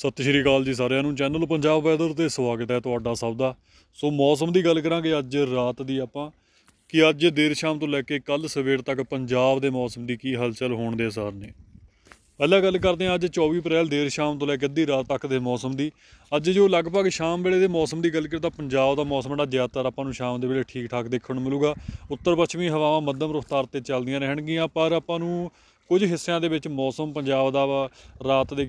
ਸਤਿ ਸ਼੍ਰੀ ਅਕਾਲ ਜੀ ਸਾਰਿਆਂ ਨੂੰ ਚੈਨਲ ਪੰਜਾਬ ਵੈਦਰ ਤੇ ਸਵਾਗਤ ਹੈ ਤੁਹਾਡਾ ਸਭ ਦਾ ਸੋ ਮੌਸਮ ਦੀ ਗੱਲ ਕਰਾਂਗੇ ਅੱਜ ਰਾਤ ਦੀ ਆਪਾਂ ਕਿ ਅੱਜ ਦੇਰ ਸ਼ਾਮ ਤੋਂ ਲੈ ਕੇ ਕੱਲ ਸਵੇਰ ਤੱਕ ਪੰਜਾਬ ਦੇ ਮੌਸਮ ਦੀ ਕੀ ਹਲਚਲ ਹੋਣ ਦੇ ਅਸਾਰ ਨੇ ਪਹਿਲਾਂ ਗੱਲ ਕਰਦੇ ਹਾਂ ਅੱਜ 24 ਅਪ੍ਰੈਲ ਦੇਰ ਸ਼ਾਮ ਤੋਂ ਲੈ ਕੇ ਅੱਧੀ ਰਾਤ ਤੱਕ ਦੇ ਮੌਸਮ ਦੀ ਅੱਜ ਜੋ ਲਗਭਗ ਸ਼ਾਮ ਵੇਲੇ ਦੇ ਮੌਸਮ ਦੀ ਗੱਲ ਕਰੀਏ ਤਾਂ ਪੰਜਾਬ ਦਾ ਮੌਸਮ ਜਿਹੜਾ ਜ਼ਿਆਦਾਤਰ ਆਪਾਂ ਨੂੰ ਸ਼ਾਮ ਦੇ ਵੇਲੇ ਠੀਕ ਠਾਕ ਦੇਖਣ ਨੂੰ ਮਿਲੂਗਾ ਉੱਤਰ ਪੱਛਮੀ ਹਵਾਵਾਂ ਮੱਧਮ ਰਫ਼ਤਾਰ ਤੇ ਚੱਲਦੀਆਂ ਰਹਿਣਗੀਆਂ ਪਰ ਆਪਾਂ ਨੂੰ ਕੁਝ ਹਿੱਸਿਆਂ ਦੇ ਵਿੱਚ ਮੌਸਮ ਪੰਜਾਬ ਦਾ ਵਾ ਰਾਤ ਦੇ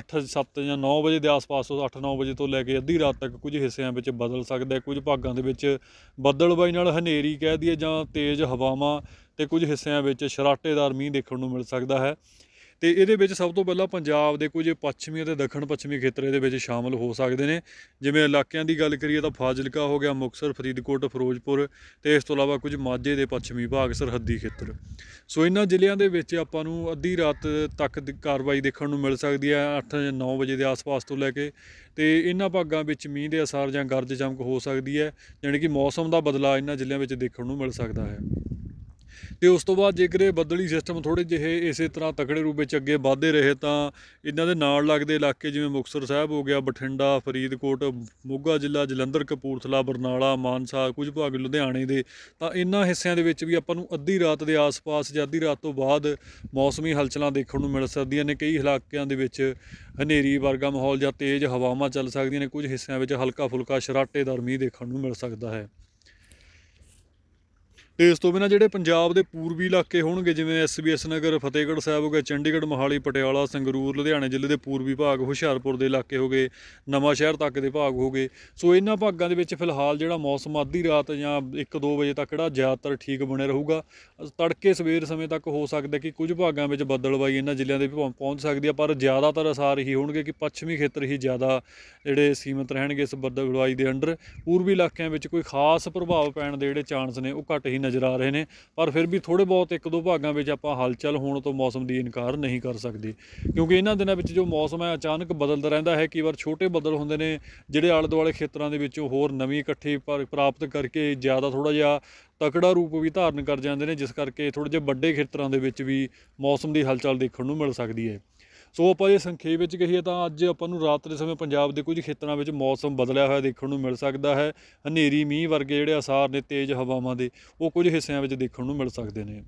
8 7 ਜਾਂ 9 ਵਜੇ ਦੇ ਆਸ-ਪਾਸ 8-9 ਵਜੇ ਤੋਂ ਲੈ ਕੇ ਅੱਧੀ ਰਾਤ ਤੱਕ ਕੁਝ ਹਿੱਸਿਆਂ ਵਿੱਚ ਬਦਲ ਸਕਦਾ ਕੁਝ ਭਾਗਾਂ ਦੇ ਵਿੱਚ ਬੱਦਲਬਾਈ ਨਾਲ ਹਨੇਰੀ ਕਹਿ ਦਈਏ ਜਾਂ ਤੇਜ਼ ਹਵਾਵਾਂ ਤੇ ਕੁਝ ਹਿੱਸਿਆਂ ਵਿੱਚ ਸ਼ਰਾਟੇਦਾਰ ਮੀਂਹ ਦੇਖਣ ਨੂੰ ਮਿਲ ਸਕਦਾ ਹੈ ਤੇ ਇਹਦੇ ਵਿੱਚ ਸਭ ਤੋਂ ਪਹਿਲਾਂ ਪੰਜਾਬ ਦੇ ਕੁਝ ਪੱਛਮੀ ਅਤੇ ਦੱਖਣ ਪੱਛਮੀ ਖੇਤਰ ਇਹਦੇ ਵਿੱਚ ਸ਼ਾਮਲ ਹੋ ਸਕਦੇ ਨੇ ਜਿਵੇਂ ਇਲਾਕਿਆਂ ਦੀ ਗੱਲ ਕਰੀਏ ਤਾਂ ਫਾਜ਼ਿਲਕਾ ਹੋ ਗਿਆ ਮੁਕਸਰ ਫਰੀਦਕੋਟ ਫਿਰੋਜ਼ਪੁਰ ਤੇ ਇਸ ਤੋਂ ਇਲਾਵਾ ਕੁਝ ਮਾਝੇ ਦੇ ਪੱਛਮੀ ਭਾਗ ਸਰਹੱਦੀ ਖੇਤਰ ਸੋ ਇਹਨਾਂ ਜ਼ਿਲ੍ਹਿਆਂ ਦੇ ਵਿੱਚ ਆਪਾਂ ਨੂੰ ਅੱਧੀ ਰਾਤ ਤੱਕ ਕਾਰਵਾਈ ਦੇਖਣ ਨੂੰ ਮਿਲ ਸਕਦੀ ਹੈ 8 ਜਾਂ 9 ਵਜੇ ਦੇ ਆਸ-ਪਾਸ ਤੋਂ ਲੈ ਕੇ ਤੇ ਇਹਨਾਂ ਭਾਗਾਂ ਵਿੱਚ ਮੀਂਹ ਦੇ ਅਸਰ ਜਾਂ ਗਰਜ ਚਮਕ ਹੋ ਸਕਦੀ ਹੈ ਯਾਨੀ ਕਿ ਮੌਸਮ ਦਾ ਬਦਲਾਅ ਇਹਨਾਂ ਜ਼ਿਲ੍ਹਿਆਂ ਵਿੱਚ ਦੇਖਣ ਨੂੰ ਮਿਲ ਸਕਦਾ ਹੈ ਤੇ ਉਸ ਤੋਂ ਬਾਅਦ ਜੇਕਰ ਇਹ ਬੱਦਲੀ ਸਿਸਟਮ ਥੋੜੇ ਜਿਹੇ ਇਸੇ ਤਰ੍ਹਾਂ ਤਕੜੇ ਰੂਪ ਵਿੱਚ ਅੱਗੇ ਵਧਦੇ ਰਹੇ ਤਾਂ ਇਹਨਾਂ ਦੇ ਨਾਲ ਲੱਗਦੇ ਇਲਾਕੇ ਜਿਵੇਂ ਮੁਕਸਰ ਸਾਹਿਬ ਹੋ ਗਿਆ ਬਠਿੰਡਾ ਫਰੀਦਕੋਟ ਮੋਗਾ ਜ਼ਿਲ੍ਹਾ ਜਲੰਧਰ ਕਪੂਰਥਲਾ ਬਰਨਾਲਾ ਮਾਨਸਾ ਕੁਝ ਭਾਗ ਲੁਧਿਆਣੇ ਦੇ ਤਾਂ ਇਹਨਾਂ ਹਿੱਸਿਆਂ ਦੇ ਵਿੱਚ ਵੀ ਆਪਾਂ ਨੂੰ ਅੱਧੀ ਰਾਤ ਦੇ ਆਸ-ਪਾਸ ਜਾਂ ਅੱਧੀ ਰਾਤ ਤੋਂ ਬਾਅਦ ਮੌਸਮੀ ਹਲਚਲਾਂ ਦੇਖਣ ਨੂੰ ਮਿਲ ਸਕਦੀਆਂ ਨੇ ਕਈ ਇਲਾਕਿਆਂ ਦੇ ਵਿੱਚ ਹਨੇਰੀ ਵਰਗਾ ਮਾਹੌਲ ਜਾਂ ਤੇਜ਼ ਹਵਾਵਾਂ ਚੱਲ ਸਕਦੀਆਂ ਨੇ ਕੁਝ ਹਿੱਸਿਆਂ ਵਿੱਚ ਹਲਕਾ ਫੁਲਕਾ ਸ਼ਰਾਟੇਦਾਰ ਮੀਂਹ ਦੇਖਣ ਨੂੰ ਮਿਲ ਸਕਦਾ ਹੈ ਤੇ ਇਸ ਤੋਂ ਬਿਨਾ ਜਿਹੜੇ ਪੰਜਾਬ ਦੇ ਪੂਰਬੀ ਇਲਾਕੇ ਹੋਣਗੇ ਜਿਵੇਂ ਐਸਬੀਐਸ ਨਗਰ ਫਤਿਹਗੜ੍ਹ ਸਾਹਿਬ ਹੋਗੇ ਚੰਡੀਗੜ੍ਹ ਮੋਹਾਲੀ ਪਟਿਆਲਾ ਸੰਗਰੂਰ ਲੁਧਿਆਣਾ ਜ਼ਿਲ੍ਹੇ ਦੇ ਪੂਰਬੀ ਭਾਗ ਹੁਸ਼ਿਆਰਪੁਰ ਦੇ ਇਲਾਕੇ ਹੋਗੇ ਨਵਾਂ ਸ਼ਹਿਰ ਤੱਕ ਦੇ ਭਾਗ ਹੋਗੇ ਸੋ ਇਹਨਾਂ ਭਾਗਾਂ ਦੇ ਵਿੱਚ ਫਿਲਹਾਲ ਜਿਹੜਾ ਮੌਸਮ ਆਧੀ ਰਾਤ ਜਾਂ 1-2 ਵਜੇ ਤੱਕ ਜਿਹੜਾ ਜ਼ਿਆਦਾਤਰ ਠੀਕ ਬਣਿਆ ਰਹੂਗਾ ਤੜਕੇ ਸਵੇਰ ਸਮੇਂ ਤੱਕ ਹੋ ਸਕਦਾ ਕਿ ਕੁਝ ਭਾਗਾਂ ਵਿੱਚ ਬੱਦਲਬਾਈ ਇਹਨਾਂ ਜ਼ਿਲ੍ਹਿਆਂ ਦੇ ਵੀ ਪਹੁੰਚ ਸਕਦੀ ਆ ਪਰ ਜ਼ਿਆਦਾਤਰ ਅਸਾਰ ਹੀ ਹੋਣਗੇ ਕਿ ਪੱਛਮੀ ਖੇਤਰ ਹੀ ਜ਼ਿਆਦਾ ਜਿਹੜੇ ਸੀਮਤ ਰਹਿਣਗੇ ਇਸ ਬੱਦਲਬਾਈ ਦੇ ਅੰਡਰ ਪੂਰਬੀ ਇਲਾਕਿਆਂ ਵਿੱਚ ਕੋਈ ਖਾਸ ਪ੍ਰਭਾਵ ਪੈਣ ਦੇ ਜਿਹੜੇ ਚਾਂਸ ਨੇ ਉਹ ਘੱਟ ਹੀ ਨਜ਼ਰ ਆ ਰਹੇ ਨੇ ਪਰ ਫਿਰ ਵੀ ਥੋੜੇ ਬਹੁਤ ਇੱਕ ਦੋ ਭਾਗਾਂ ਵਿੱਚ ਆਪਾਂ ਹਲਚਲ ਹੋਣ ਤੋਂ ਮੌਸਮ ਦੀ ਇਨਕਾਰ ਨਹੀਂ ਕਰ ਸਕਦੇ ਕਿਉਂਕਿ ਇਹਨਾਂ ਦਿਨਾਂ ਵਿੱਚ ਜੋ ਮੌਸਮ ਹੈ ਅਚਾਨਕ ਬਦਲਦਾ ਰਹਿੰਦਾ ਹੈ ਕਈ ਵਾਰ ਛੋਟੇ ਬੱਦਲ ਹੁੰਦੇ ਨੇ ਜਿਹੜੇ ਆਲੇ ਦੁਆਲੇ ਖੇਤਰਾਂ ਦੇ ਵਿੱਚੋਂ ਹੋਰ ਨਵੀਂ ਇਕੱਠੀ ਪ੍ਰਾਪਤ ਕਰਕੇ ਜ਼ਿਆਦਾ ਥੋੜਾ ਜਿਹਾ ਤਕੜਾ ਰੂਪ ਵੀ ਧਾਰਨ ਕਰ ਜਾਂਦੇ ਨੇ ਜਿਸ ਕਰਕੇ ਥੋੜੇ ਜਿਹੇ ਵੱਡੇ ਖੇਤਰਾਂ ਦੇ ਵਿੱਚ ਵੀ ਮੌਸਮ ਦੀ ਹਲਚਲ ਦੇਖਣ ਨੂੰ ਮਿਲ ਸਕਦੀ ਹੈ ਸੋ ਆਪਾਂ ਜੇ ਸੰਖੇਪ ਵਿੱਚ ਕਹੀਏ ਤਾਂ ਅੱਜ ਆਪਾਂ ਨੂੰ ਰਾਤ ਦੇ ਸਮੇਂ ਪੰਜਾਬ ਦੇ ਕੁਝ ਖੇਤਰਾਂ ਵਿੱਚ ਮੌਸਮ ਬਦਲਿਆ ਹੋਇਆ ਦੇਖਣ ਨੂੰ ਮਿਲ ਸਕਦਾ ਹੈ ਹਨੇਰੀ ਮੀਂਹ ਵਰਗੇ ਜਿਹੜੇ ਅਸਾਰ ਨੇ ਤੇਜ਼ ਹਵਾਵਾਂ ਦੇ ਉਹ ਕੁਝ ਹਿੱਸਿਆਂ ਵਿੱਚ ਦੇਖਣ ਨੂੰ ਮਿਲ ਸਕਦੇ ਨੇ